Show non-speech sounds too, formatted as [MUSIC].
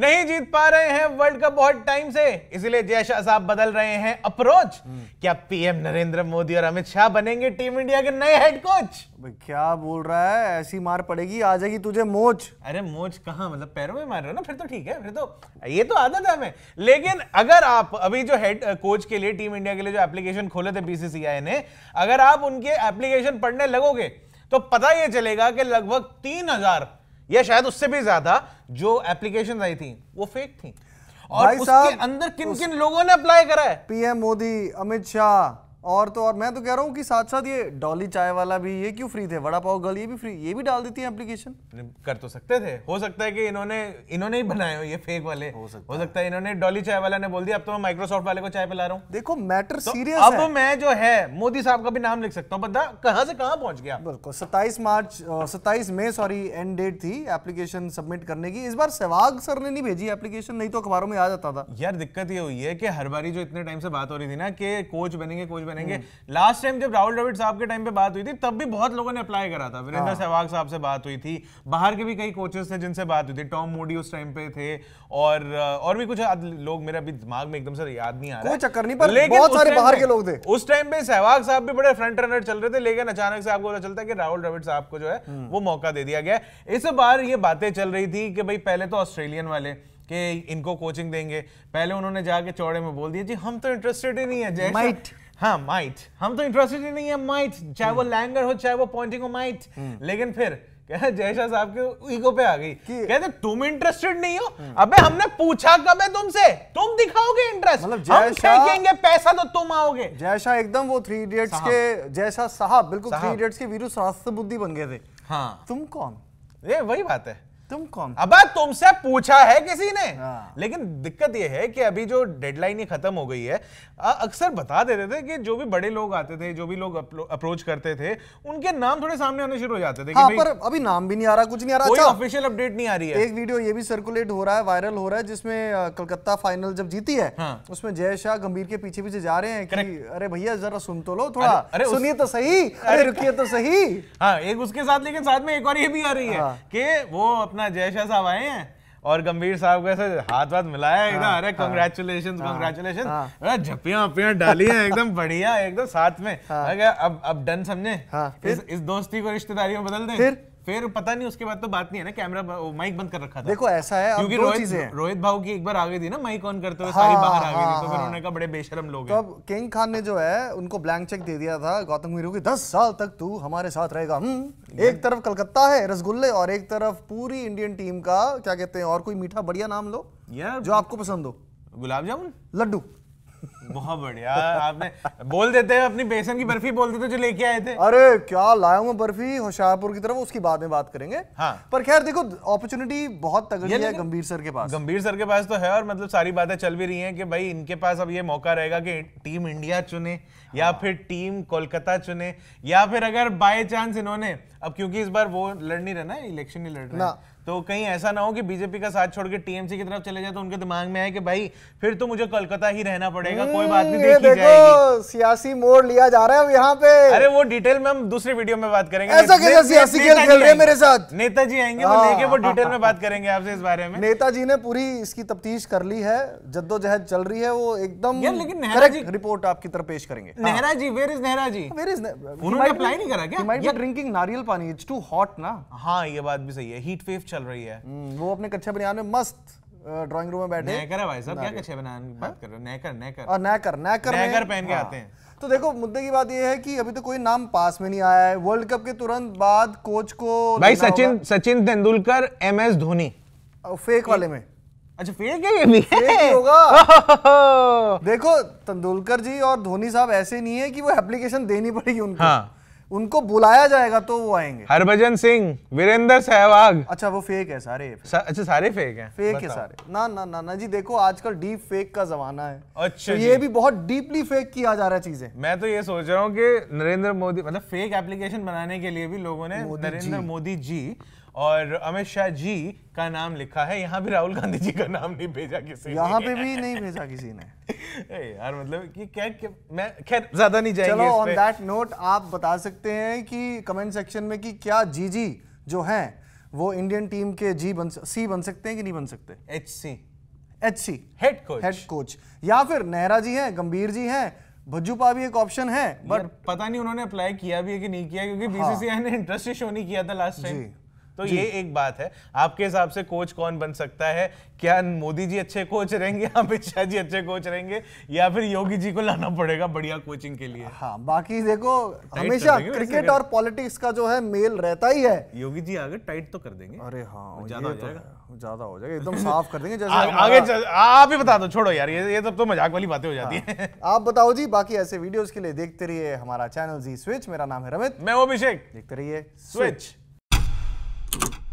नहीं जीत पा रहे हैं वर्ल्ड कप बहुत टाइम से इसलिए जय शाह साहब बदल रहे हैं अप्रोच हम्म। क्या पीएम नरेंद्र मोदी और अमित शाह बनेंगे टीम इंडिया के नए हेड कोच क्या बोल रहा है ऐसी मार पड़ेगी आ जाएगी तुझे मोच अरे मोच कहा मतलब पैरों में मार रहे हो ना फिर तो ठीक है फिर तो ये तो आदत है हमें लेकिन अगर आप अभी जो हेड कोच के लिए टीम इंडिया के लिए जो एप्लीकेशन खोले थे बीसीसीआई ने अगर आप उनके एप्लीकेशन पढ़ने लगोगे तो पता ये चलेगा कि लगभग तीन या शायद उससे भी ज्यादा जो एप्लीकेशन आई थी वो फेक थी और उसके अंदर किन किन लोगों ने अप्लाई करा है पीएम मोदी अमित शाह और तो और मैं तो कह रहा हूँ कि साथ साथ ये डॉली चाय वाला भी ये क्यों फ्री थे वड़ा पाव गर्ल ये भी फ्री ये भी डाल देती है एप्लीकेशन कर तो सकते थे हो सकता है कि इन्होंने इन्होंने ही बनाए हो ये फेक वाले हो सकता, हो सकता है इन्होंने डॉली चाय वाला ने बोल दिया अब तो मैं माइक्रोसॉफ्ट वाले को चाय पिला रहा हूँ देखो मैटर तो सीरियस अब है। मैं जो है मोदी साहब का भी नाम लिख सकता हूँ बंदा कहाँ से कहाँ पहुंच गया बिल्कुल सत्ताईस मार्च सत्ताईस मई सॉरी एंड डेट थी एप्लीकेशन सबमिट करने की इस बार सहवाग सर ने नहीं भेजी एप्लीकेशन नहीं तो अखबारों में आ जाता था यार दिक्कत ये हुई है कि हर बारी जो इतने टाइम से बात हो रही थी ना कि कोच बनेंगे कोच बनेंगे लास्ट टाइम हम्म। जब राहुल द्रविड़ साहब के टाइम पे बात हुई थी तब भी बहुत लोगों ने अप्लाई करा था वीरेंद्र हाँ। सहवाग साहब से बात हुई थी बाहर के भी कई कोचेस थे जिनसे बात हुई थी टॉम मोडी उस टाइम पे थे और और भी कुछ लोग मेरा अभी दिमाग में एकदम से याद नहीं आ रहा कोई चक्कर नहीं पर बहुत सारे बाहर के लोग थे उस टाइम पे सहवाग साहब भी बड़े फ्रंट रनर चल रहे थे लेकिन अचानक से आपको पता चलता है कि राहुल द्रविड़ साहब को जो है हम्म। वो मौका दे दिया गया इस बार ये बातें चल रही थी कि भाई पहले तो ऑस्ट्रेलियन वाले के इनको कोचिंग देंगे पहले उन्होंने जाके चौड़े में बोल दिया जी हम तो इंटरेस्टेड ही नहीं है हाँ माइट हम तो इंटरेस्टेड ही नहीं है माइट चाहे वो लैंगर हम्म। हो चाहे वो पॉइंटिंग हो माइट हम्म। लेकिन फिर जयशाह साहब के ईगो पे आ गई कहते तुम इंटरेस्टेड नहीं हो हम्म। अबे हमने पूछा कब है तुमसे तुम दिखाओगे इंटरेस्ट मतलब हम फेंकेंगे पैसा तो तुम आओगे जयशाह एकदम वो थ्री इडियट्स के जयशाह साहब बिल्कुल थ्री इडियट्स के वीरू शास्त्र बुद्धि बन गए थे हाँ तुम कौन ये वही बात है तुम कौन अब तुमसे पूछा है किसी ने हाँ। लेकिन दिक्कत यह है कि अभी जो डेडलाइन ही खत्म हो गई है अक्सर बता देते थे कि जो भी बड़े लोग आते थे जो भी लोग अप्रोच करते थे उनके नाम थोड़े सामने आने शुरू हो जाते थे हाँ, पर अभी नाम भी नहीं आ रहा कुछ नहीं आ रहा कोई ऑफिशियल अच्छा, अपडेट नहीं आ रही है एक वीडियो ये भी सर्कुलेट हो रहा है वायरल हो रहा है जिसमें कलकत्ता फाइनल जब जीती है हाँ। उसमें जय शाह गंभीर के पीछे पीछे जा रहे हैं कि अरे भैया जरा सुन तो लो थोड़ा अरे सुनिए तो सही अरे रुकिए तो सही हाँ एक उसके साथ लेकिन साथ में एक और ये भी आ रही है हाँ। कि वो अपने अपना जयशाह साहब आए हैं और गंभीर साहब कैसे हाथ हाथ मिलाया एकदम अरे कंग्रेचुलेशन कंग्रेचुलेशन झपिया वपिया डाली है एकदम हाँ, हाँ। हाँ, बढ़िया एकदम साथ में अब अब डन समझे इस, इस दोस्ती को रिश्तेदारी में बदल दे फिर फिर पता नहीं उसके बाद तो बात नहीं है ना कैमरा माइक बंद कर रखा था देखो ऐसा है क्योंकि रोहित रोहित भाव की एक बार आ गई थी ना माइक ऑन करते हुए हाँ, सारी बाहर आ गई थी तो हाँ, फिर हाँ, उन्होंने कहा बड़े बेशरम लोग तो अब किंग खान ने जो है उनको ब्लैंक चेक दे दिया था गौतम गंभीर की दस साल तक तू हमारे साथ रहेगा हम्म, एक तरफ कलकत्ता है रसगुल्ले और एक तरफ पूरी इंडियन टीम का क्या कहते हैं और कोई मीठा बढ़िया नाम लो यार जो आपको पसंद हो गुलाब जामुन लड्डू बहुत बढ़िया आपने बोल देते हैं अपनी बेसन की बर्फी बोल देते जो लेके आए थे अरे क्या लाया हूँ बर्फी होशियारपुर की तरफ उसकी बाद में बात करेंगे हाँ पर खैर देखो अपॉर्चुनिटी बहुत तगड़ी है गंभीर सर के पास गंभीर सर के पास तो है और मतलब सारी बातें चल भी रही हैं कि भाई इनके पास अब ये मौका रहेगा कि टीम इंडिया चुने या हाँ। फिर टीम कोलकाता चुने या फिर अगर बाय चांस इन्होंने अब क्योंकि इस बार वो लड़ नहीं रहा ना इलेक्शन नहीं लड़ रहा तो कहीं ऐसा ना हो कि बीजेपी का साथ छोड़ के टीएमसी की तरफ चले जाए तो उनके दिमाग में आए कि भाई फिर तो मुझे कोलकाता ही रहना पड़ेगा कोई बात नहीं हम्म, देखी देखो, जाएगी सियासी मोड़ लिया जा रहा है यहाँ पे अरे वो डिटेल में हम दूसरी वीडियो में बात करेंगे ऐसा कैसा सियासी खेल खेल रहे मेरे साथ नेताजी आएंगे वो लेके वो डिटेल में बात करेंगे आपसे इस बारे में नेताजी ने पूरी इसकी तफ्तीश कर ली है जद्दोजहद चल रही है वो एकदम लेकिन रिपोर्ट आपकी तरफ पेश करेंगे Nehra ji where is Nehra ji where is उन्होंने अप्लाई नहीं करा क्या ड्रिंकिंग नारियल पानी इट्स टू हॉट ना हाँ ये बात भी सही है हीट वेव चल रही है हम्म, वो अपने कच्छा बनियान में मस्त ड्राइंग रूम में बैठे नैकर है भाई साहब क्या कच्छे बनियान की बात कर रहे हो नैकर नैकर और नैकर नैकर नैकर पहन के हाँ। आते हैं तो देखो मुद्दे की बात यह है कि अभी तो कोई नाम पास में नहीं आया है वर्ल्ड कप के तुरंत बाद कोच को भाई Sachin Sachin Tendulkar M S Dhoni fake वाले में अच्छा फेक है ये भी फेक [LAUGHS] होगा देखो तेंदुलकर जी और धोनी साहब ऐसे नहीं है कि वो एप्लीकेशन देनी पड़ेगी उनको हाँ। उनको बुलाया जाएगा तो वो आएंगे हरभजन सिंह वीरेंद्र सहवाग अच्छा वो फेक है सारे फेक। सा, अच्छा सारे फेक हैं फेक है सारे ना ना ना ना जी देखो आजकल डीप फेक का जमाना है अच्छा तो ये भी बहुत डीपली फेक किया जा रहा है चीजें मैं तो ये सोच रहा हूँ कि नरेंद्र मोदी मतलब फेक एप्लीकेशन बनाने के लिए भी लोगों ने नरेंद्र मोदी जी और अमित शाह जी का नाम लिखा है यहाँ भी राहुल गांधी जी का नाम नहीं भेजा किसी यहाँ पे भी नहीं भेजा किसी ने [LAUGHS] यार मतलब कि क्या, क्या मैं खैर ज्यादा नहीं जाएंगे चलो ऑन दैट नोट आप बता सकते हैं कि कमेंट सेक्शन में कि क्या जी जी जो है वो इंडियन टीम के जी बन सी बन सकते हैं कि नहीं बन सकते H C H C head coach head coach या फिर नेहरा जी हैं गंभीर जी हैं भज्जूपा भी एक ऑप्शन है बट पता नहीं उन्होंने अप्लाई किया भी है कि नहीं किया क्योंकि बीसीसीआई हाँ। ने इंटरेस्ट शो नहीं किया था लास्ट टाइम तो ये एक बात है आपके हिसाब से कोच कौन बन सकता है क्या मोदी जी अच्छे कोच रहेंगे [LAUGHS] अमित शाह जी अच्छे कोच रहेंगे या फिर योगी जी को लाना पड़ेगा बढ़िया कोचिंग के लिए हाँ बाकी देखो तो हमेशा क्रिकेट तो। और पॉलिटिक्स का जो है मेल रहता ही है योगी जी आगे टाइट तो कर देंगे अरे हाँ ज्यादा हो तो जाएगा ज्यादा हो जाएगा एकदम साफ कर देंगे [LAUGHS] जैसे आगे आप ही बता दो छोड़ो यार ये सब तो मजाक वाली बातें हो जाती हाँ, है [LAUGHS] आप बताओ जी बाकी ऐसे वीडियोस के लिए देखते रहिए हमारा चैनल जी स्विच मेरा नाम है रमित मैं अभिषेक देखते रहिए स्विच Thank you.